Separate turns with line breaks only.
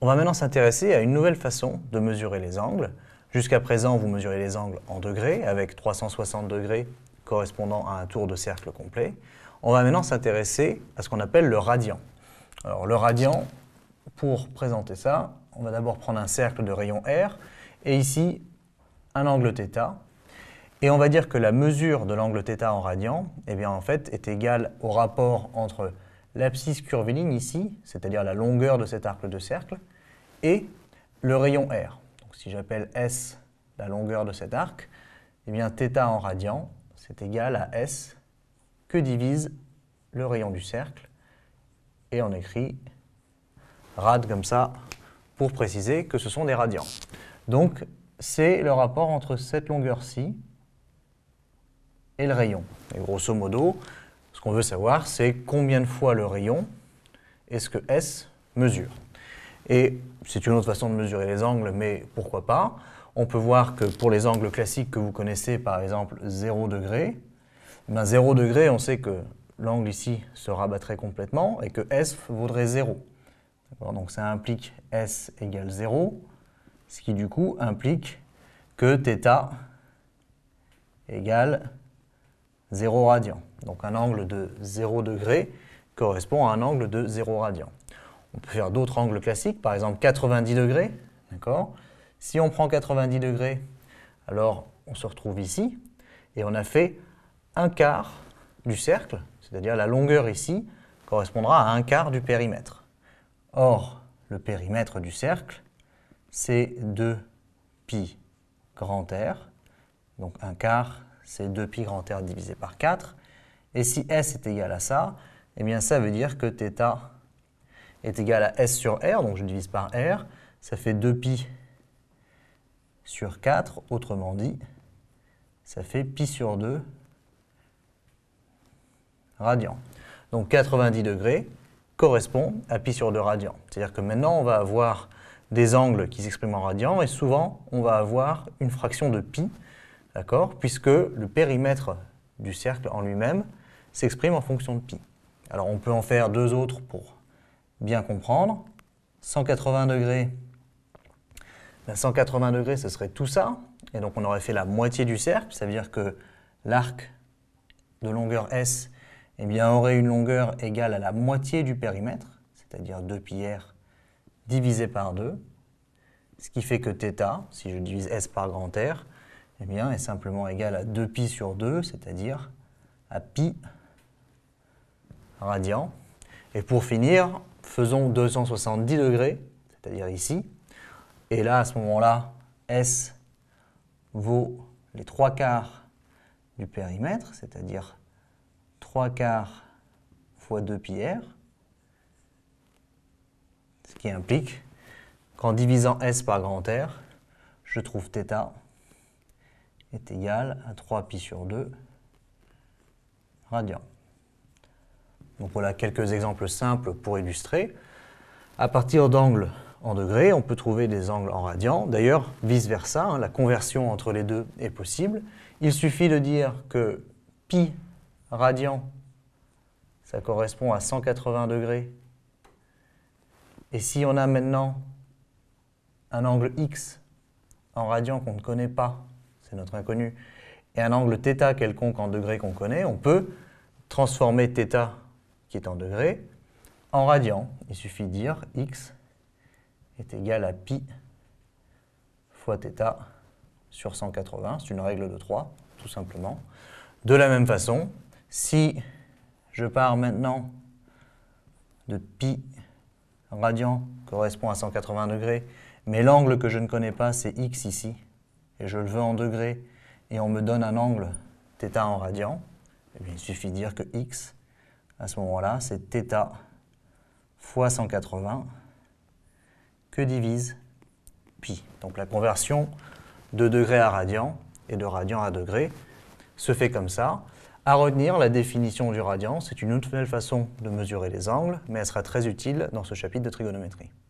On va maintenant s'intéresser à une nouvelle façon de mesurer les angles. Jusqu'à présent, vous mesurez les angles en degrés, avec 360 degrés correspondant à un tour de cercle complet. On va maintenant s'intéresser à ce qu'on appelle le radian. Alors le radian, pour présenter ça, on va d'abord prendre un cercle de rayon R, et ici, un angle θ. Et on va dire que la mesure de l'angle θ en radian, eh bien, en fait, est égale au rapport entre l'abscisse curviligne ici, c'est-à-dire la longueur de cet arc de cercle, et le rayon R. Donc si j'appelle S la longueur de cet arc, eh bien θ en radian, c'est égal à S que divise le rayon du cercle. Et on écrit rad comme ça pour préciser que ce sont des radians. Donc c'est le rapport entre cette longueur-ci et le rayon. Et grosso modo, ce qu'on veut savoir, c'est combien de fois le rayon est ce que S mesure. Et c'est une autre façon de mesurer les angles, mais pourquoi pas On peut voir que pour les angles classiques que vous connaissez, par exemple 0 degré, eh ben 0 degré, on sait que l'angle ici se rabattrait complètement et que S vaudrait 0. Donc ça implique S égale 0, ce qui du coup implique que θ égale 0 radian. Donc un angle de 0 degré correspond à un angle de 0 radian. On peut faire d'autres angles classiques, par exemple 90 degrés. Si on prend 90 degrés, alors on se retrouve ici et on a fait un quart du cercle, c'est-à-dire la longueur ici correspondra à un quart du périmètre. Or, le périmètre du cercle, c'est 2 pi grand R, donc un quart c'est 2 pi grand R divisé par 4. Et si S est égal à ça, eh bien ça veut dire que θ est égal à S sur R, donc je divise par R, ça fait 2 pi sur 4, autrement dit, ça fait pi sur 2 radian. Donc 90 degrés correspond à pi sur 2 radian. C'est-à-dire que maintenant, on va avoir des angles qui s'expriment en radian, et souvent, on va avoir une fraction de pi d'accord Puisque le périmètre du cercle en lui-même s'exprime en fonction de pi. Alors on peut en faire deux autres pour bien comprendre. 180 degrés, 180 ben, degrés, ce serait tout ça. Et donc on aurait fait la moitié du cercle, ça veut dire que l'arc de longueur S eh bien, aurait une longueur égale à la moitié du périmètre, c'est-à-dire 2 pi divisé par 2, ce qui fait que θ, si je divise S par grand R, eh bien, est simplement égal à 2 π sur 2, c'est-à-dire à π radian. Et pour finir, faisons 270 degrés, c'est-à-dire ici. Et là, à ce moment-là, S vaut les 3 quarts du périmètre, c'est-à-dire 3 quarts fois 2 πr ce qui implique qu'en divisant S par grand R, je trouve θ est égal à 3pi sur 2 radian. Donc voilà quelques exemples simples pour illustrer. À partir d'angles en degrés, on peut trouver des angles en radians. D'ailleurs, vice-versa, hein, la conversion entre les deux est possible. Il suffit de dire que pi radian, ça correspond à 180 degrés. Et si on a maintenant un angle x en radian qu'on ne connaît pas, notre inconnu, et un angle θ quelconque en degré qu'on connaît, on peut transformer θ, qui est en degré, en radian. Il suffit de dire x est égal à pi fois θ sur 180, c'est une règle de 3, tout simplement. De la même façon, si je pars maintenant de pi radian correspond à 180 degrés, mais l'angle que je ne connais pas, c'est x ici, et je le veux en degrés, et on me donne un angle θ en radian, eh il suffit de dire que x, à ce moment-là, c'est θ fois 180 que divise π. Donc la conversion de degrés à radian et de radian à degrés se fait comme ça. À retenir, la définition du radian, c'est une nouvelle façon de mesurer les angles, mais elle sera très utile dans ce chapitre de trigonométrie.